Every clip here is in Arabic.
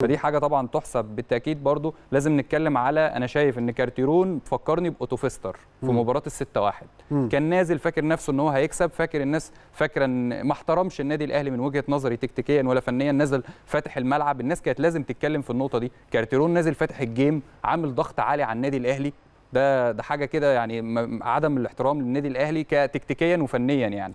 فدي حاجه طبعا تحسب بالتاكيد برضو لازم نتكلم على انا شايف ان كارتيرون فكرني باوتوفيستر في مباراه الستة واحد كان نازل فاكر نفسه ان هو هيكسب فاكر الناس فاكره ان ما احترمش النادي الاهلي من وجهه نظري تكتيكيا ولا فنيا نزل فاتح الملعب الناس كانت لازم تتكلم في النقطه دي كارتيرون نازل فاتح الجيم عامل ضغط عالي على النادي الاهلي ده ده حاجه كده يعني عدم الاحترام للنادي الاهلي كتكتيكيا وفنيا يعني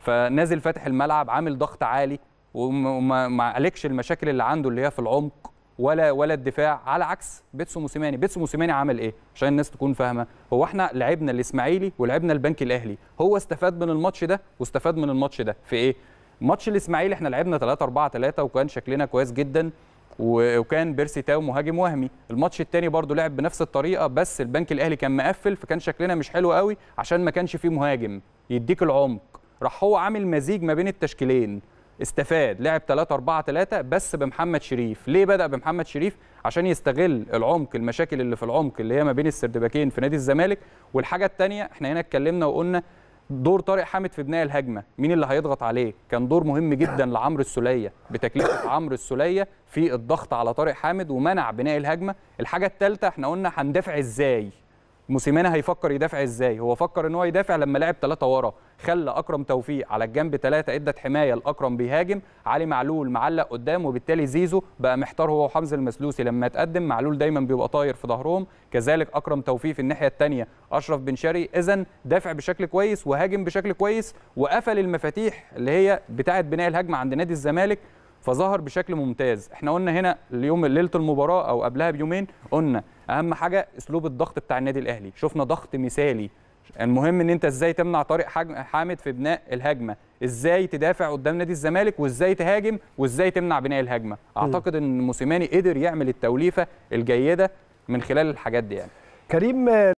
فنازل فاتح الملعب عامل ضغط عالي وما عالجش المشاكل اللي عنده اللي هي في العمق ولا ولا الدفاع على عكس بيتسو موسيماني بيتسو موسيماني عمل ايه عشان الناس تكون فاهمه هو احنا لعبنا الاسماعيلي ولعبنا البنك الاهلي هو استفاد من الماتش ده واستفاد من الماتش ده في ايه ماتش الاسماعيلي احنا لعبنا 3 4 3 وكان شكلنا كويس جدا وكان بيرسي تاو مهاجم وهمي الماتش الثاني برضه لعب بنفس الطريقه بس البنك الاهلي كان مقفل فكان شكلنا مش حلو قوي عشان ما كانش فيه مهاجم يديك العمق راح هو عامل مزيج ما بين التشكيلين استفاد لعب 3 4 3 بس بمحمد شريف ليه بدا بمحمد شريف عشان يستغل العمق المشاكل اللي في العمق اللي هي ما بين السردباكين في نادي الزمالك والحاجه الثانيه احنا هنا اتكلمنا وقلنا دور طارق حامد في بناء الهجمه مين اللي هيضغط عليه كان دور مهم جدا لعمرو السوليه بتكلفه عمرو السوليه في الضغط على طارق حامد ومنع بناء الهجمه الحاجه الثالثه احنا قلنا هندافع ازاي موسيماني هيفكر يدافع ازاي هو فكر ان هو يدافع لما لعب ثلاثه ورا خلى اكرم توفيق على الجنب ثلاثه ادت حمايه لاكرم بيهاجم علي معلول معلق قدام وبالتالي زيزو بقى محتار هو وحمزه المسلوسي لما تقدم معلول دايما بيبقى طاير في ظهرهم كذلك اكرم توفيق في الناحيه الثانيه اشرف بن شرقي اذا دافع بشكل كويس وهاجم بشكل كويس وقفل المفاتيح اللي هي بتاعه بناء الهجمه عند نادي الزمالك فظهر بشكل ممتاز احنا قلنا هنا اليوم ليله المباراه او قبلها بيومين قلنا اهم حاجه اسلوب الضغط بتاع النادي الاهلي شفنا ضغط مثالي المهم ان انت ازاي تمنع طارق حامد في بناء الهجمه ازاي تدافع قدام نادي الزمالك وازاي تهاجم وازاي تمنع بناء الهجمه اعتقد ان موسيماني قدر يعمل التوليفه الجيده من خلال الحاجات دي يعني كريم